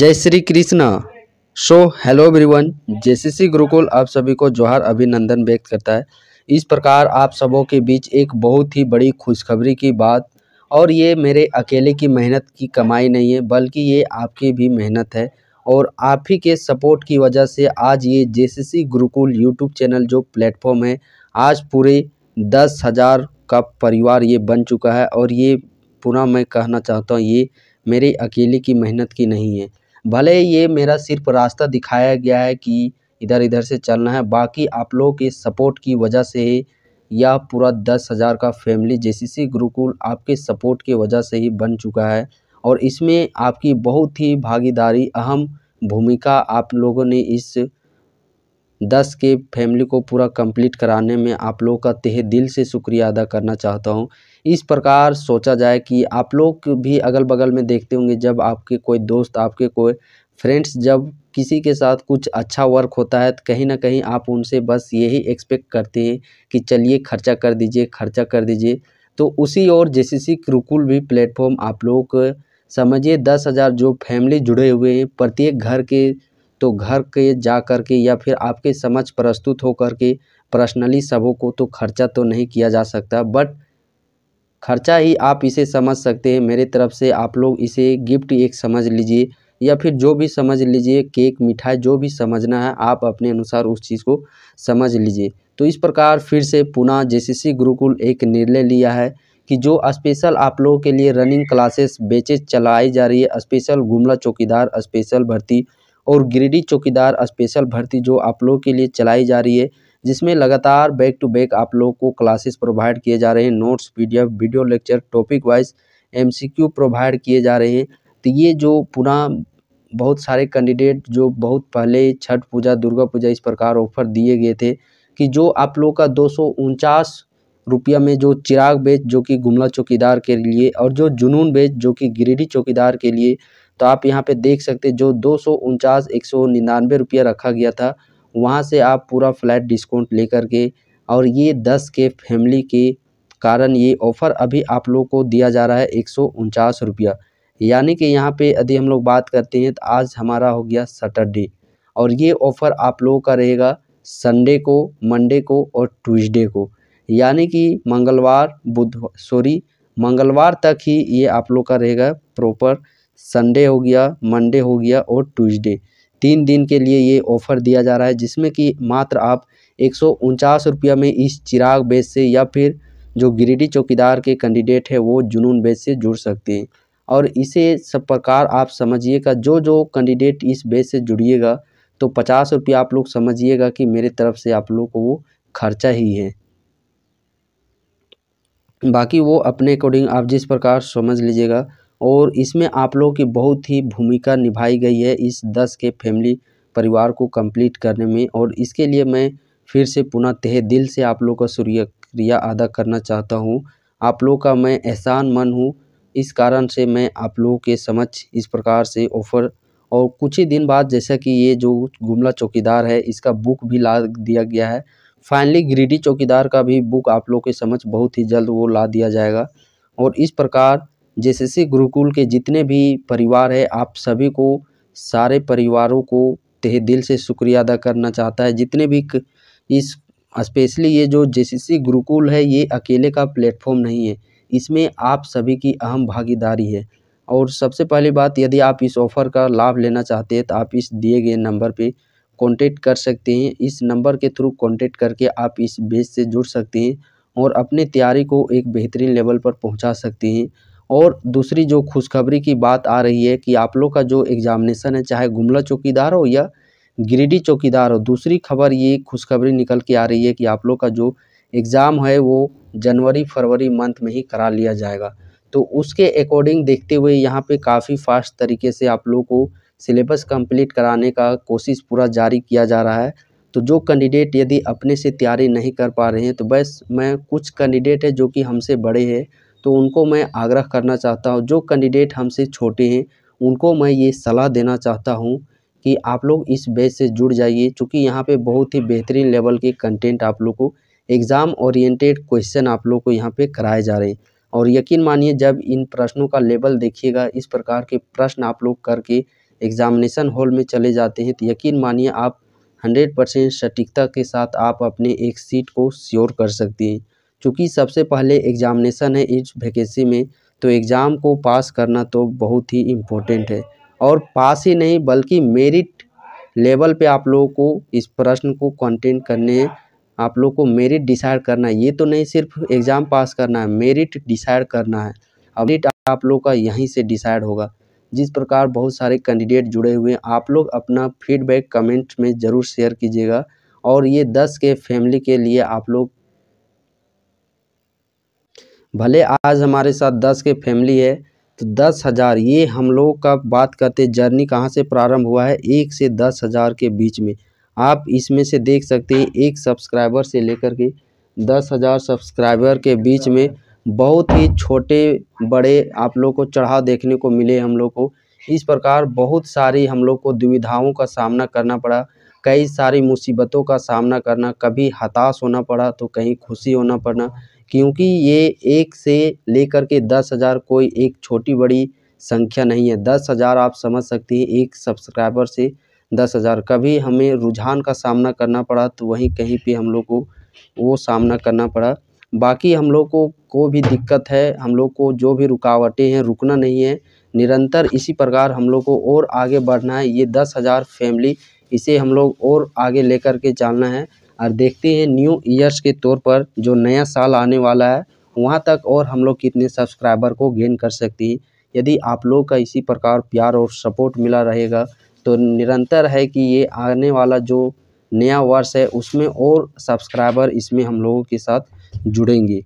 जय Shri Krishna so hello everyone C Gurukul आप सभी को जोहार अभिनंदन व्यक्त करता है इस प्रकार आप सबों के बीच एक बहुत ही बड़ी खुशखबरी की बात और ये मेरे अकेले की मेहनत की कमाई नहीं है बल्कि ये आपकी भी मेहनत है और आप ही के सपोर्ट की वजह से आज ये J C Gurukul YouTube channel जो प्लेटफॉर्म है आज पूरे दस हज़ार का परिवार ये बन चुका है और ये पुनः मैं कहना चाहता हूँ ये मेरे अकेले की मेहनत की नहीं है भले ये मेरा सिर्फ रास्ता दिखाया गया है कि इधर इधर से चलना है बाकी आप लोगों के सपोर्ट की वजह से या पूरा दस हज़ार का फैमिली जे गुरुकुल आपके सपोर्ट की वजह से ही बन चुका है और इसमें आपकी बहुत ही भागीदारी अहम भूमिका आप लोगों ने इस दस के फैमिली को पूरा कंप्लीट कराने में आप लोगों का तहे दिल से शुक्रिया अदा करना चाहता हूँ इस प्रकार सोचा जाए कि आप लोग भी अगल बगल में देखते होंगे जब आपके कोई दोस्त आपके कोई फ्रेंड्स जब किसी के साथ कुछ अच्छा वर्क होता है तो कहीं ना कहीं आप उनसे बस यही एक्सपेक्ट करते हैं कि चलिए खर्चा कर दीजिए खर्चा कर दीजिए तो उसी और जे सी क्रुकुल भी प्लेटफॉर्म आप लोग समझिए दस हज़ार जो फैमिली जुड़े हुए हैं प्रत्येक घर के तो घर के जा कर के या फिर आपके समझ प्रस्तुत हो कर के पर्सनली सबों को तो खर्चा तो नहीं किया जा सकता बट खर्चा ही आप इसे समझ सकते हैं मेरे तरफ से आप लोग इसे गिफ्ट एक समझ लीजिए या फिर जो भी समझ लीजिए केक मिठाई जो भी समझना है आप अपने अनुसार उस चीज़ को समझ लीजिए तो इस प्रकार फिर से पुनः जेसीसी गुरुकुल एक निर्णय लिया है कि जो स्पेशल आप लोगों के लिए रनिंग क्लासेस बेचे चलाई जा रही है स्पेशल गुमला चौकीदार स्पेशल भर्ती और गिरिडीह चौकीदार स्पेशल भर्ती जो आप लोगों के लिए चलाई जा रही है जिसमें लगातार बैक टू बैक आप लोगों को क्लासेस प्रोवाइड किए जा रहे हैं notes PDF video lecture topic wise MCQ provide किए जा रहे हैं तो ये जो पुनः बहुत सारे कैंडिडेट जो बहुत पहले छठ पूजा दुर्गा पूजा इस प्रकार ऑफर दिए गए थे कि जो आप लोगों का दो रुपया में जो चिराग बेच जो कि गुमला चौकीदार के लिए और जो जुनून बेच जो कि गिरिडीह चौकीदार के लिए तो आप यहाँ पे देख सकते जो दो सौ उनचास एक सौ निन्यानवे रुपया रखा गया था वहाँ से आप पूरा फ्लैट डिस्काउंट लेकर के और ये दस के फैमिली के कारण ये ऑफ़र अभी आप लोग को दिया जा रहा है एक सौ रुपया यानी कि यहाँ पे यदि हम लोग बात करते हैं तो आज हमारा हो गया सैटरडे और ये ऑफ़र आप लोगों का रहेगा संडे को मंडे को और ट्यूसडे को यानी कि मंगलवार बुध सॉरी मंगलवार तक ही ये आप लोग का रहेगा प्रॉपर संडे हो गया मंडे हो गया और ट्यूसडे तीन दिन के लिए ये ऑफ़र दिया जा रहा है जिसमें कि मात्र आप एक सौ रुपया में इस चिराग बेच से या फिर जो गिरिडीह चौकीदार के कैंडिडेट है वो जुनून बेच से जुड़ सकते हैं और इसे सब प्रकार आप समझिएगा जो जो कैंडिडेट इस बेच से जुड़िएगा तो पचास रुपया आप लोग समझिएगा कि मेरे तरफ से आप लोग को वो खर्चा ही है बाकी वो अपने अकॉर्डिंग आप जिस प्रकार समझ लीजिएगा और इसमें आप लोगों की बहुत ही भूमिका निभाई गई है इस दस के फैमिली परिवार को कंप्लीट करने में और इसके लिए मैं फिर से पुनः तहे दिल से आप लोगों का शुक्रिया अदा करना चाहता हूँ आप लोगों का मैं एहसान मन हूँ इस कारण से मैं आप लोगों के समक्ष इस प्रकार से ऑफ़र और कुछ ही दिन बाद जैसा कि ये जो गुमला चौकीदार है इसका बुक भी ला दिया गया है फाइनली ग्रीडी चौकीदार का भी बुक आप लोगों के समझ बहुत ही जल्द वो ला दिया जाएगा और इस प्रकार जैसे गुरुकुल के जितने भी परिवार है आप सभी को सारे परिवारों को तह दिल से शुक्रिया अदा करना चाहता है जितने भी इस स्पेशली ये जो जे गुरुकुल है ये अकेले का प्लेटफॉर्म नहीं है इसमें आप सभी की अहम भागीदारी है और सबसे पहली बात यदि आप इस ऑफ़र का लाभ लेना चाहते हैं तो आप इस दिए गए नंबर पे कांटेक्ट कर सकते हैं इस नंबर के थ्रू कांटेक्ट करके आप इस बेच से जुड़ सकते हैं और अपनी तैयारी को एक बेहतरीन लेवल पर पहुँचा सकते हैं और दूसरी जो खुशखबरी की बात आ रही है कि आप लोग का जो एग्ज़ामिनेशन है चाहे गुमला चौकीदार हो या गिरिडीह चौकीदार हो दूसरी खबर ये खुशखबरी निकल के आ रही है कि आप लोग का जो एग्ज़ाम है वो जनवरी फरवरी मंथ में ही करा लिया जाएगा तो उसके अकॉर्डिंग देखते हुए यहाँ पे काफ़ी फास्ट तरीके से आप लोग को सिलेबस कंप्लीट कराने का कोशिश पूरा जारी किया जा रहा है तो जो कैंडिडेट यदि अपने से तैयारी नहीं कर पा रहे हैं तो बस मैं कुछ कैंडिडेट है जो कि हमसे बड़े हैं तो उनको मैं आग्रह करना चाहता हूँ जो कैंडिडेट हमसे छोटे हैं उनको मैं ये सलाह देना चाहता हूँ कि आप लोग इस बैच से जुड़ जाइए चूँकि यहाँ पे बहुत ही बेहतरीन लेवल के कंटेंट आप लोग को एग्ज़ाम ओरिएंटेड क्वेश्चन आप लोग को यहाँ पे कराए जा रहे हैं और यकीन मानिए जब इन प्रश्नों का लेवल देखिएगा इस प्रकार के प्रश्न आप लोग करके एग्ज़ामिनेशन हॉल में चले जाते हैं तो यकीन मानिए आप हंड्रेड परसेंट सटीकता के साथ आप अपने एक सीट को श्योर कर सकते हैं चूँकि सबसे पहले एग्ज़ामिनेसन है इस वैकेंसी में तो एग्ज़ाम को पास करना तो बहुत ही इम्पोर्टेंट है और पास ही नहीं बल्कि मेरिट लेवल पे आप लोगों को इस प्रश्न को कंटेंट करने आप लोग को मेरिट डिसाइड करना है ये तो नहीं सिर्फ एग्ज़ाम पास करना है मेरिट डिसाइड करना है अब मेरिट आप लोग का यहीं से डिसाइड होगा जिस प्रकार बहुत सारे कैंडिडेट जुड़े हुए हैं आप लोग अपना फीडबैक कमेंट में ज़रूर शेयर कीजिएगा और ये दस के फैमिली के लिए आप लोग भले आज हमारे साथ दस के फैमिली है तो दस हज़ार ये हम लोग का बात करते जर्नी कहाँ से प्रारंभ हुआ है एक से दस हज़ार के बीच में आप इसमें से देख सकते हैं एक सब्सक्राइबर से लेकर के दस हज़ार सब्सक्राइबर के बीच में बहुत ही छोटे बड़े आप लोग को चढ़ाव देखने को मिले हम लोग को इस प्रकार बहुत सारी हम लोग को दुविधाओं का सामना करना पड़ा कई सारी मुसीबतों का सामना करना कभी हताश होना पड़ा तो कहीं खुशी होना पड़ना क्योंकि ये एक से लेकर के दस हज़ार कोई एक छोटी बड़ी संख्या नहीं है दस हज़ार आप समझ सकती हैं एक सब्सक्राइबर से दस हज़ार कभी हमें रुझान का सामना करना पड़ा तो वहीं कहीं पे हम लोग को वो सामना करना पड़ा बाकी हम लोग को को भी दिक्कत है हम लोग को जो भी रुकावटें हैं रुकना नहीं है निरंतर इसी प्रकार हम लोग को और आगे बढ़ना है ये दस हज़ार फैमिली इसे हम लोग और आगे लेकर के चलना है और देखते हैं न्यू ईयर्स के तौर पर जो नया साल आने वाला है वहाँ तक और हम लोग कितने सब्सक्राइबर को गेन कर सकते हैं यदि आप लोग का इसी प्रकार प्यार और सपोर्ट मिला रहेगा तो निरंतर है कि ये आने वाला जो नया वर्ष है उसमें और सब्सक्राइबर इसमें हम लोगों के साथ जुड़ेंगे